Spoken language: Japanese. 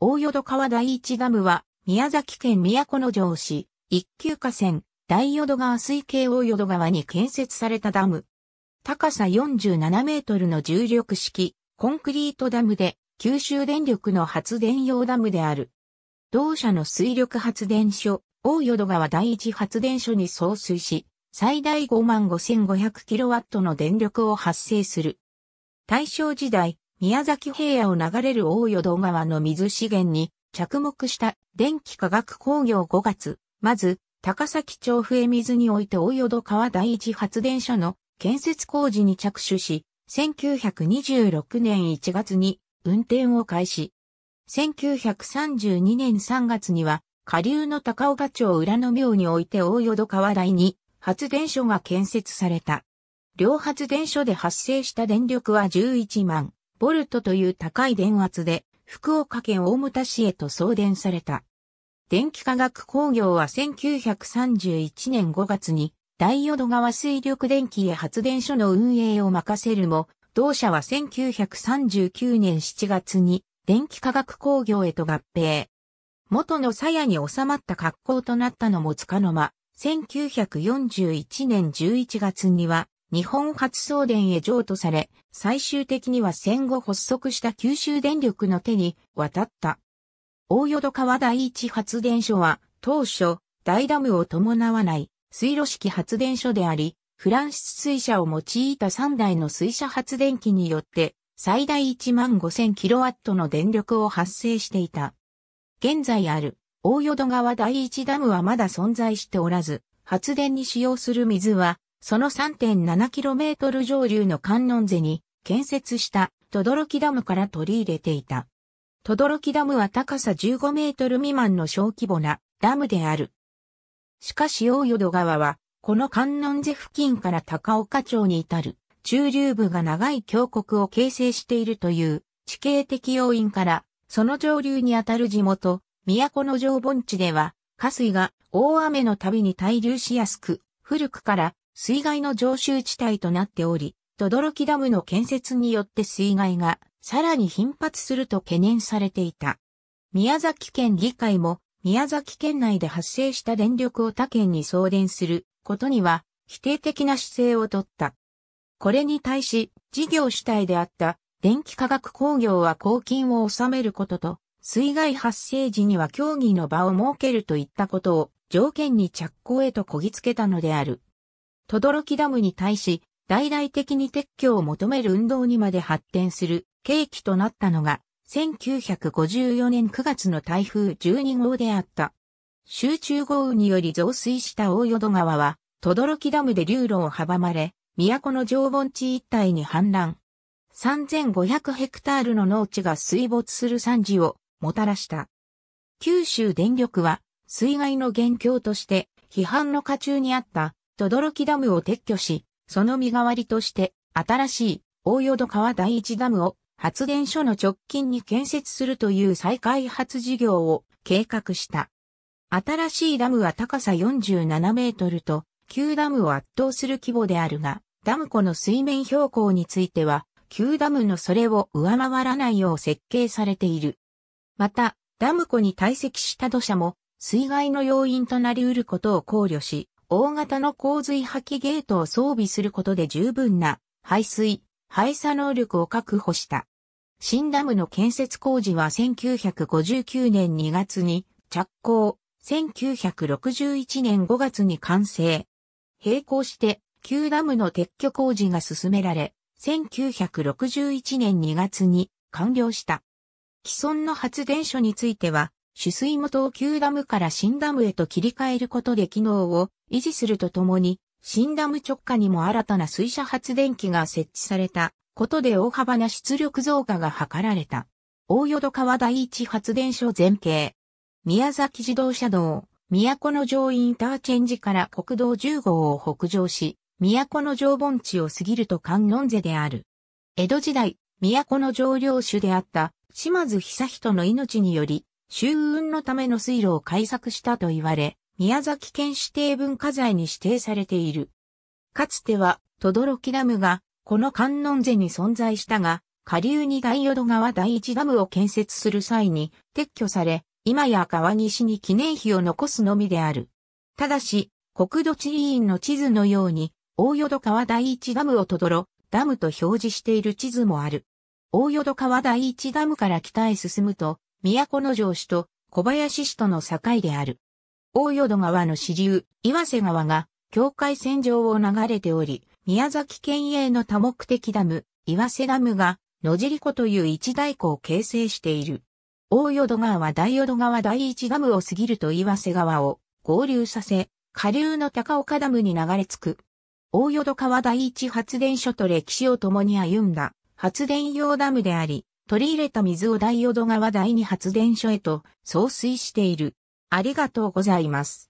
大淀川第一ダムは、宮崎県都城市、一級河川、大淀川水系大淀川に建設されたダム。高さ47メートルの重力式、コンクリートダムで、九州電力の発電用ダムである。同社の水力発電所、大淀川第一発電所に送水し、最大5万5 5 0 0ットの電力を発生する。大正時代、宮崎平野を流れる大淀川の水資源に着目した電気化学工業5月、まず、高崎町笛水において大淀川第一発電所の建設工事に着手し、1926年1月に運転を開始。1932年3月には、下流の高岡町裏の廟において大淀川第二発電所が建設された。両発電所で発生した電力は11万ボルトという高い電圧で、福岡県大牟田市へと送電された。電気化学工業は1931年5月に、大淀川水力電気へ発電所の運営を任せるも、同社は1939年7月に、電気化学工業へと合併。元の鞘に収まった格好となったのもつかの間、1941年11月には、日本発送電へ譲渡され、最終的には戦後発足した九州電力の手に渡った。大淀川第一発電所は、当初、大ダムを伴わない水路式発電所であり、フランス水車を用いた3台の水車発電機によって、最大1万5 0 0 0ットの電力を発生していた。現在ある大淀川第一ダムはまだ存在しておらず、発電に使用する水はその 3.7km 上流の観音瀬に建設した轟ダムから取り入れていた。轟ダムは高さ15メートル未満の小規模なダムである。しかし大淀川は、この観音瀬付近から高岡町に至る中流部が長い峡谷を形成しているという地形的要因から、その上流にあたる地元、都の城盆地では、河水が大雨の度に滞留しやすく、古くから水害の常習地帯となっており、轟ダムの建設によって水害がさらに頻発すると懸念されていた。宮崎県議会も宮崎県内で発生した電力を他県に送電することには否定的な姿勢をとった。これに対し事業主体であった電気化学工業は公金を納めることと水害発生時には協議の場を設けるといったことを条件に着工へとこぎつけたのである。轟ダムに対し、大々的に撤去を求める運動にまで発展する契機となったのが、1954年9月の台風12号であった。集中豪雨により増水した大淀川は、轟ダムで流路を阻まれ、都の常盆地一帯に氾濫。3500ヘクタールの農地が水没する惨事をもたらした。九州電力は水害の元凶として批判の下中にあったどろきダムを撤去し、その身代わりとして、新しい大淀川第一ダムを発電所の直近に建設するという再開発事業を計画した。新しいダムは高さ47メートルと、旧ダムを圧倒する規模であるが、ダム湖の水面標高については、旧ダムのそれを上回らないよう設計されている。また、ダム湖に堆積した土砂も、水害の要因となりうることを考慮し、大型の洪水破棄ゲートを装備することで十分な排水、排砂能力を確保した。新ダムの建設工事は1959年2月に着工、1961年5月に完成。並行して、旧ダムの撤去工事が進められ、1961年2月に完了した。既存の発電所については、取水元を旧ダムから新ダムへと切り替えることで機能を維持するとともに、新ダム直下にも新たな水車発電機が設置されたことで大幅な出力増加が図られた。大淀川第一発電所全景。宮崎自動車道、都の城インターチェンジから国道10号を北上し、都の城盆地を過ぎると観音瀬である。江戸時代、都の城領主であった島津久人の命により、周運のための水路を開削したと言われ、宮崎県指定文化財に指定されている。かつては、どろきダムが、この観音瀬に存在したが、下流に大淀川第一ダムを建設する際に撤去され、今や川岸に記念碑を残すのみである。ただし、国土地理院の地図のように、大淀川第一ダムをとどろ、ダムと表示している地図もある。大淀川第一ダムから北へ進むと、都城市と小林市との境である。大淀川の支流、岩瀬川が境界線上を流れており、宮崎県営の多目的ダム、岩瀬ダムが野尻湖という一大湖を形成している。大淀川は大淀川第一ダムを過ぎると岩瀬川を合流させ、下流の高岡ダムに流れ着く。大淀川第一発電所と歴史を共に歩んだ発電用ダムであり、取り入れた水を大淀川第二発電所へと送水している。ありがとうございます。